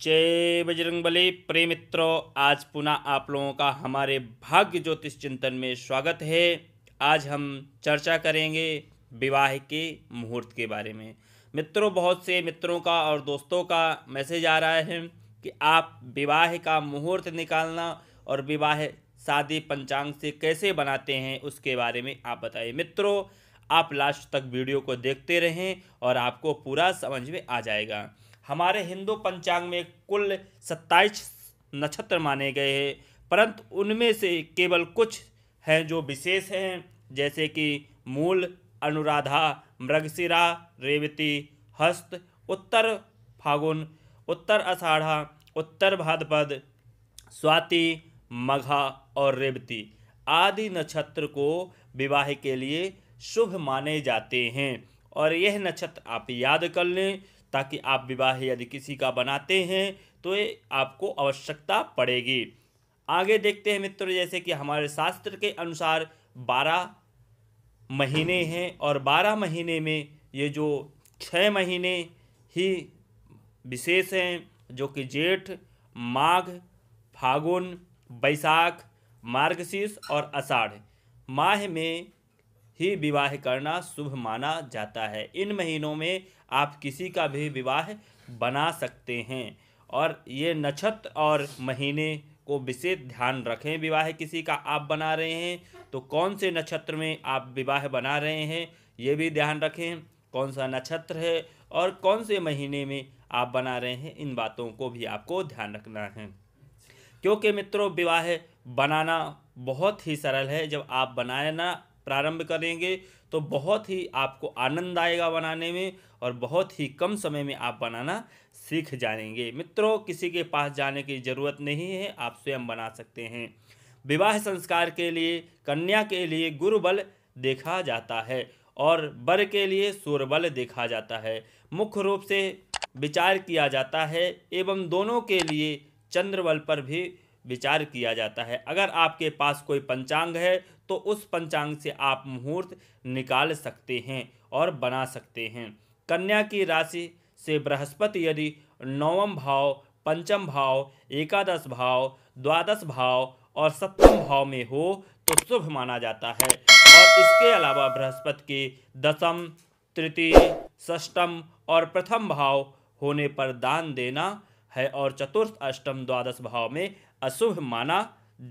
जय बजरंग बली प्रेम मित्रों आज पुनः आप लोगों का हमारे भाग्य ज्योतिष चिंतन में स्वागत है आज हम चर्चा करेंगे विवाह के मुहूर्त के बारे में मित्रों बहुत से मित्रों का और दोस्तों का मैसेज आ रहा है कि आप विवाह का मुहूर्त निकालना और विवाह शादी पंचांग से कैसे बनाते हैं उसके बारे में आप बताइए मित्रों आप लास्ट तक वीडियो को देखते रहें और आपको पूरा समझ में आ जाएगा हमारे हिंदू पंचांग में कुल सत्ताईस नक्षत्र माने गए हैं परंतु उनमें से केवल कुछ हैं जो विशेष हैं जैसे कि मूल अनुराधा मृगशिरा रेवती हस्त उत्तर फागुन उत्तर अषाढ़ा उत्तर भाद्रपद स्वाति मघा और रेवती आदि नक्षत्र को विवाह के लिए शुभ माने जाते हैं और यह नक्षत्र आप याद कर लें ताकि आप विवाह यदि किसी का बनाते हैं तो ये आपको आवश्यकता पड़ेगी आगे देखते हैं मित्र जैसे कि हमारे शास्त्र के अनुसार बारह महीने हैं और बारह महीने में ये जो छः महीने ही विशेष हैं जो कि जेठ माघ फागुन बैसाख मार्गशीर्ष और आषाढ़ माह में ही विवाह करना शुभ माना जाता है इन महीनों में आप किसी का भी विवाह बना सकते हैं और ये नक्षत्र और महीने को विशेष ध्यान रखें विवाह किसी का आप बना रहे हैं तो कौन से नक्षत्र में आप विवाह बना रहे हैं ये भी ध्यान रखें कौन सा नक्षत्र है और कौन से महीने में आप बना रहे हैं इन बातों को भी आपको ध्यान रखना है क्योंकि मित्रों विवाह बनाना बहुत ही सरल है जब आप बनाना प्रारंभ करेंगे तो बहुत ही आपको आनंद आएगा बनाने में और बहुत ही कम समय में आप बनाना सीख जाएंगे मित्रों किसी के पास जाने की ज़रूरत नहीं है आप स्वयं बना सकते हैं विवाह संस्कार के लिए कन्या के लिए गुरु बल देखा जाता है और बर के लिए सूर बल देखा जाता है मुख्य रूप से विचार किया जाता है एवं दोनों के लिए चंद्र बल पर भी विचार किया जाता है अगर आपके पास कोई पंचांग है तो उस पंचांग से आप मुहूर्त निकाल सकते हैं और बना सकते हैं कन्या की राशि से बृहस्पति यदि नवम भाव पंचम भाव एकादश भाव द्वादश भाव और सप्तम भाव में हो तो शुभ माना जाता है और इसके अलावा बृहस्पति के दसम तृतीय षष्टम और प्रथम भाव होने पर दान देना है और चतुर्थ अष्टम द्वादश भाव में अशुभ माना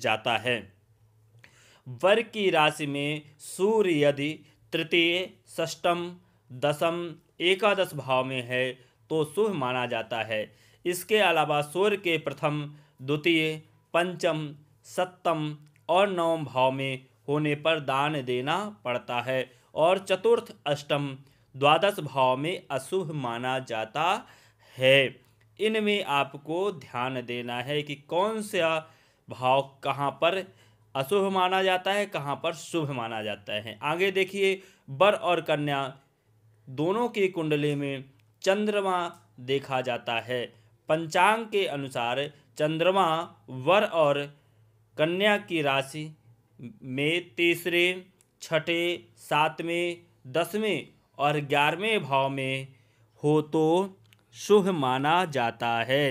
जाता है वर्ग की राशि में सूर्य यदि तृतीय षष्टम दसम एकादश भाव में है तो शुभ माना जाता है इसके अलावा सूर्य के प्रथम द्वितीय पंचम सप्तम और नवम भाव में होने पर दान देना पड़ता है और चतुर्थ अष्टम द्वादश भाव में अशुभ माना जाता है इनमें आपको ध्यान देना है कि कौन सा भाव कहाँ पर अशुभ माना जाता है कहाँ पर शुभ माना जाता है आगे देखिए वर और कन्या दोनों के कुंडली में चंद्रमा देखा जाता है पंचांग के अनुसार चंद्रमा वर और कन्या की राशि में तीसरे छठे सातवें दसवें और ग्यारहवें भाव में हो तो शुभ माना जाता है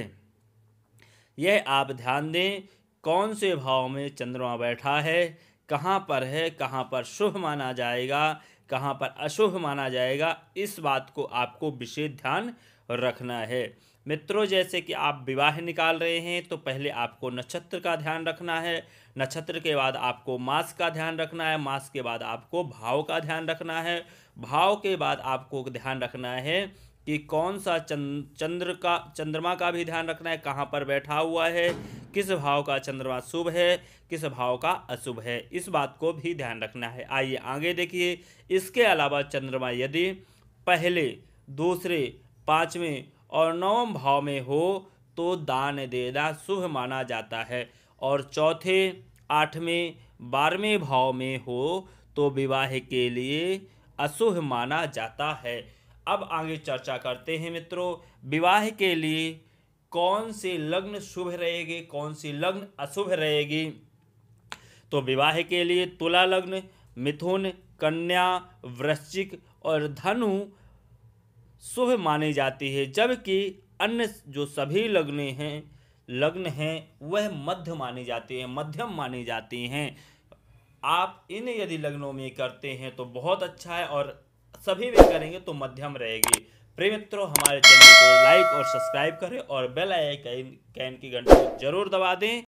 यह आप ध्यान दें कौन से भाव में चंद्रमा बैठा है कहाँ पर है कहाँ पर शुभ माना जाएगा कहाँ पर अशुभ माना जाएगा इस बात को आपको विशेष ध्यान रखना है मित्रों जैसे कि आप विवाह निकाल रहे हैं तो पहले आपको नक्षत्र का ध्यान रखना है नक्षत्र के बाद आपको मास का ध्यान रखना है मास के बाद आपको भाव का ध्यान रखना है भाव के बाद आपको ध्यान रखना है कि कौन सा चंद्र का चंद्रमा का भी ध्यान रखना है कहाँ पर बैठा हुआ है किस भाव का चंद्रमा शुभ है किस भाव का अशुभ है इस बात को भी ध्यान रखना है आइए आगे देखिए इसके अलावा चंद्रमा यदि पहले दूसरे पाँचवें और नवम भाव में हो तो दान देना शुभ माना जाता है और चौथे आठवें बारहवें भाव में हो तो विवाह के लिए अशुभ माना जाता है अब आगे चर्चा करते हैं मित्रों विवाह के लिए कौन से लग्न शुभ रहेगी कौन सी लग्न अशुभ रहेगी तो विवाह के लिए तुला लग्न मिथुन कन्या वृश्चिक और धनु शुभ मानी जाती है जबकि अन्य जो सभी लग्ने हैं लग्न हैं वह मध्य मानी जाती हैं मध्यम मानी जाती हैं आप इन यदि लग्नों में करते हैं तो बहुत अच्छा है और सभी में करेंगे तो मध्यम रहेगी प्रिय मित्रों हमारे चैनल को लाइक और सब्सक्राइब करें और बेल आइकन की घंटी जरूर दबा दें